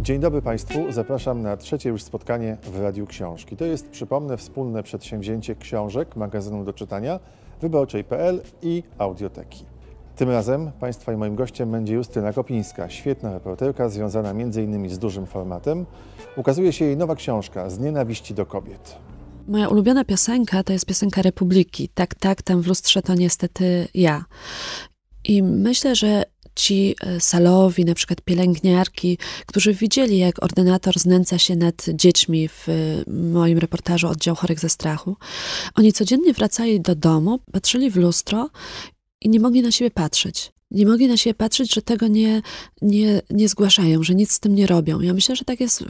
Dzień dobry Państwu, zapraszam na trzecie już spotkanie w Radiu Książki. To jest, przypomnę, wspólne przedsięwzięcie książek, magazynu do czytania, wyborczej.pl i audioteki. Tym razem Państwa i moim gościem będzie Justyna Kopińska, świetna reporterka związana m.in. z dużym formatem. Ukazuje się jej nowa książka Z nienawiści do kobiet moja ulubiona piosenka to jest piosenka Republiki. Tak, tak, tam w lustrze to niestety ja. I myślę, że ci e, salowi, na przykład pielęgniarki, którzy widzieli, jak ordynator znęca się nad dziećmi w e, moim reportażu Oddział Chorych ze Strachu, oni codziennie wracali do domu, patrzyli w lustro i nie mogli na siebie patrzeć nie mogli na siebie patrzeć, że tego nie, nie, nie zgłaszają, że nic z tym nie robią. Ja myślę, że tak jest.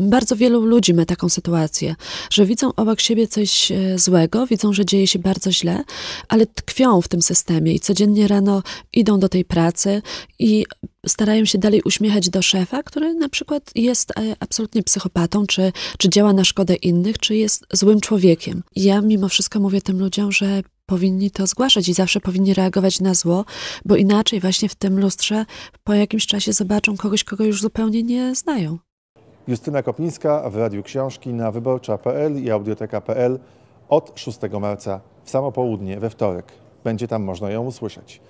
Bardzo wielu ludzi ma taką sytuację, że widzą obok siebie coś e, złego, widzą, że dzieje się bardzo źle, ale tkwią w tym systemie i codziennie rano idą do tej pracy i starają się dalej uśmiechać do szefa, który na przykład jest e, absolutnie psychopatą, czy, czy działa na szkodę innych, czy jest złym człowiekiem. Ja mimo wszystko mówię tym ludziom, że powinni to zgłaszać i zawsze powinni reagować na zło, bo inaczej właśnie w tym lustrze po jakimś czasie zobaczą kogoś, kogo już zupełnie nie znają. Justyna Kopińska w Radiu Książki na wyborcza.pl i audioteka.pl od 6 marca w samo południe, we wtorek. Będzie tam można ją usłyszeć.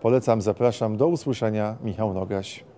Polecam, zapraszam. Do usłyszenia. Michał Nogaś.